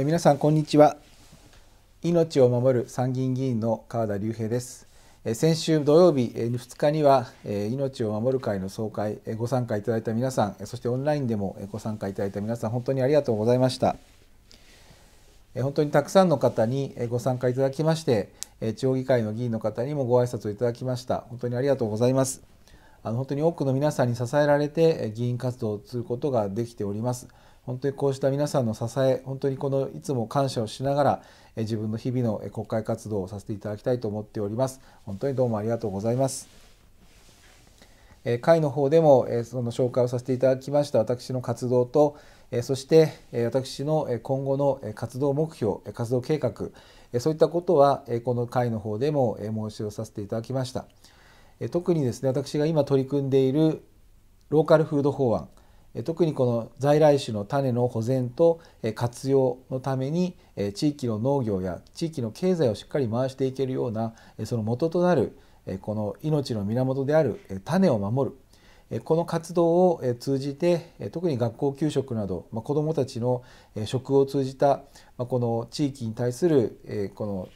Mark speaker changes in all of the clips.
Speaker 1: え皆さんこんにちは命を守る参議院議員の川田隆平ですえ先週土曜日え2日にはえ命を守る会の総会えご参加いただいた皆さんそしてオンラインでもえご参加いただいた皆さん本当にありがとうございましたえ本当にたくさんの方にえご参加いただきましてえ地方議会の議員の方にもご挨拶をいただきました本当にありがとうございますあの本当に多くの皆さんに支えられて議員活動をすることができております本当にこうした皆さんの支え本当にこのいつも感謝をしながら自分の日々の国会活動をさせていただきたいと思っております本当にどうもありがとうございます会の方でもその紹介をさせていただきました私の活動とそして私の今後の活動目標活動計画そういったことはこの会の方でも申しをさせていただきました特にですね私が今取り組んでいるローカルフード法案特にこの在来種の種の保全と活用のために地域の農業や地域の経済をしっかり回していけるようなその元となるこの命の源である種を守るこの活動を通じて特に学校給食など子どもたちの食を通じたこの地域に対するこの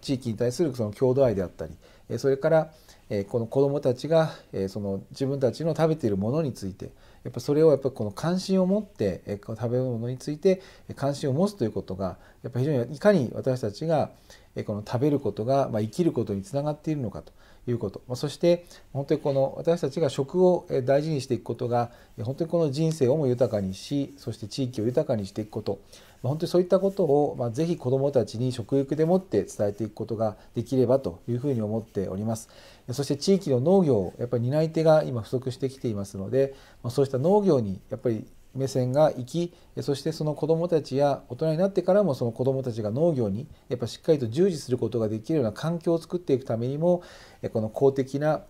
Speaker 1: 地域に対するその郷土愛であったりそれからえこの子どもたちが、えその自分たちの食べているものについてやっぱそれをやっぱこの関心を持って、え食べ物について関心を持つということがやっぱ非常にいかに私たちが、えこの食べることが、まあ、生きることにつながっているのかと。いうこと、まそして本当にこの私たちが食を大事にしていくことが本当にこの人生をも豊かにしそして地域を豊かにしていくこと、ま本当にそういったことを、まあ、ぜひ子どもたちに食育でもって伝えていくことができればというふうに思っておりますそして地域の農業やっぱり担い手が今不足してきていますので、まそうした農業にやっぱり目線が行きそしてその子どもたちや大人になってからもその子どもたちが農業にやっぱしっかりと従事することができるような環境を作っていくためにもこの公的な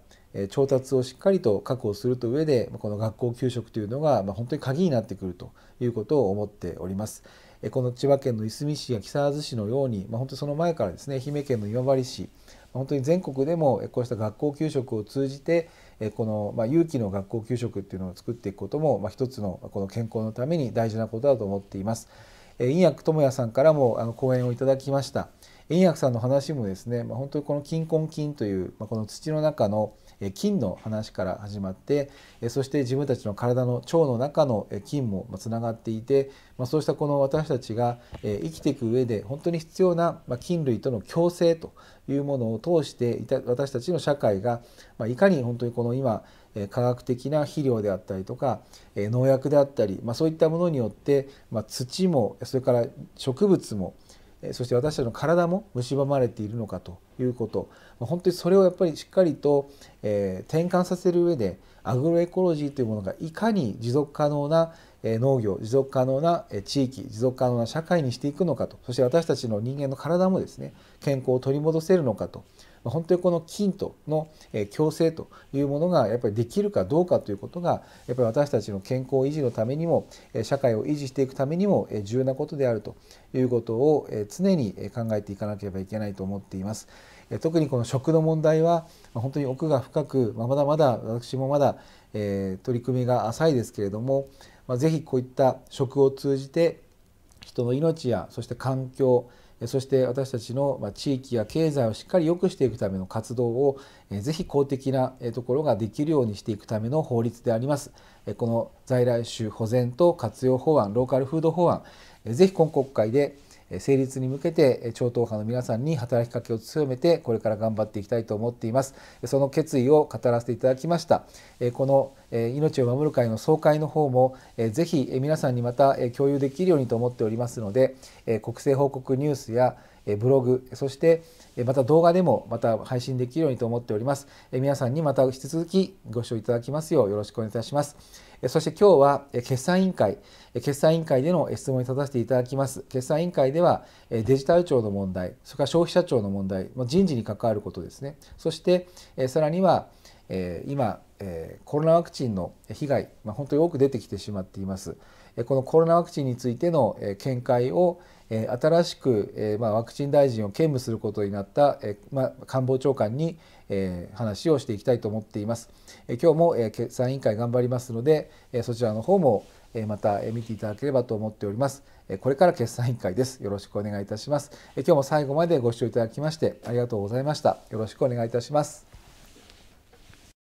Speaker 1: 調達をしっかりと確保すると上でこの学校給食というのが本当に鍵になってくるということを思っております。この千葉県のいすみ市や木更津市のように、まあ、本当にその前からですね愛媛県の今治市本当に全国でもこうした学校給食を通じてこの、ま気の学校給食っていうのを作っていくことも、ま一つのこの健康のために大事なことだと思っています。院薬智也さんからもあの講演をいただきました。円薬さんの話もですね、まあ、本当にこの金根菌という、まあ、この土の中の菌の話から始まってそして自分たちの体の腸の中の菌もつながっていて、まあ、そうしたこの私たちが生きていく上で本当に必要な菌類との共生というものを通していた私たちの社会が、まあ、いかに本当にこの今科学的な肥料であったりとか農薬であったり、まあ、そういったものによって、まあ、土もそれから植物もそして私たちの体も蝕まれているのかということ本当にそれをやっぱりしっかりと、え転換させる上でアグロエコロジーというものがいかに持続可能な農業持続可能な地域持続可能な社会にしていくのかとそして私たちの人間の体もですね健康を取り戻せるのかと本当にこの金との共生というものがやっぱりできるかどうかということがやっぱり私たちの健康維持のためにも社会を維持していくためにも重要なことであるということを常に考えていかなければいけないと思っています。特にこの食の問題は本当に奥が深くまだまだ私もまだ取り組みが浅いですけれども是非こういった食を通じて人の命やそして環境そして私たちの地域や経済をしっかり良くしていくための活動をぜひ公的なところができるようにしていくための法律であります。この在来種保全と活用法案、ローカルフード法案、ぜひ今国会で成立に向けて超党派の皆さんに働きかけを強めてこれから頑張っていきたいと思っていますその決意を語らせていただきましたこの命を守る会の総会の方もぜひ皆さんにまた共有できるようにと思っておりますので国政報告ニュースやブログそしてまた動画でもまた配信できるようにと思っております皆さんにまた引き続きご視聴いただきますようよろしくお願いいたしますそして今日は決算委員会決算委員会での質問に立たせていただきます決算委員会ではデジタル庁の問題それから消費者庁の問題人事に関わることですねそしてさらにはえ今、えコロナワクチンの被害、まあ、本当に多く出てきてしまっています。えこのコロナワクチンについてのえ見解をえ新しくえまワクチン大臣を兼務することになったえま官房長官にえ話をしていきたいと思っています。え今日もえ決算委員会頑張りますのでえそちらの方もえまた見ていただければと思っております。これから決算委員会です。よろしくお願いいたします。今日も最後までご視聴いただきましてありがとうございました。よろしくお願いいたします。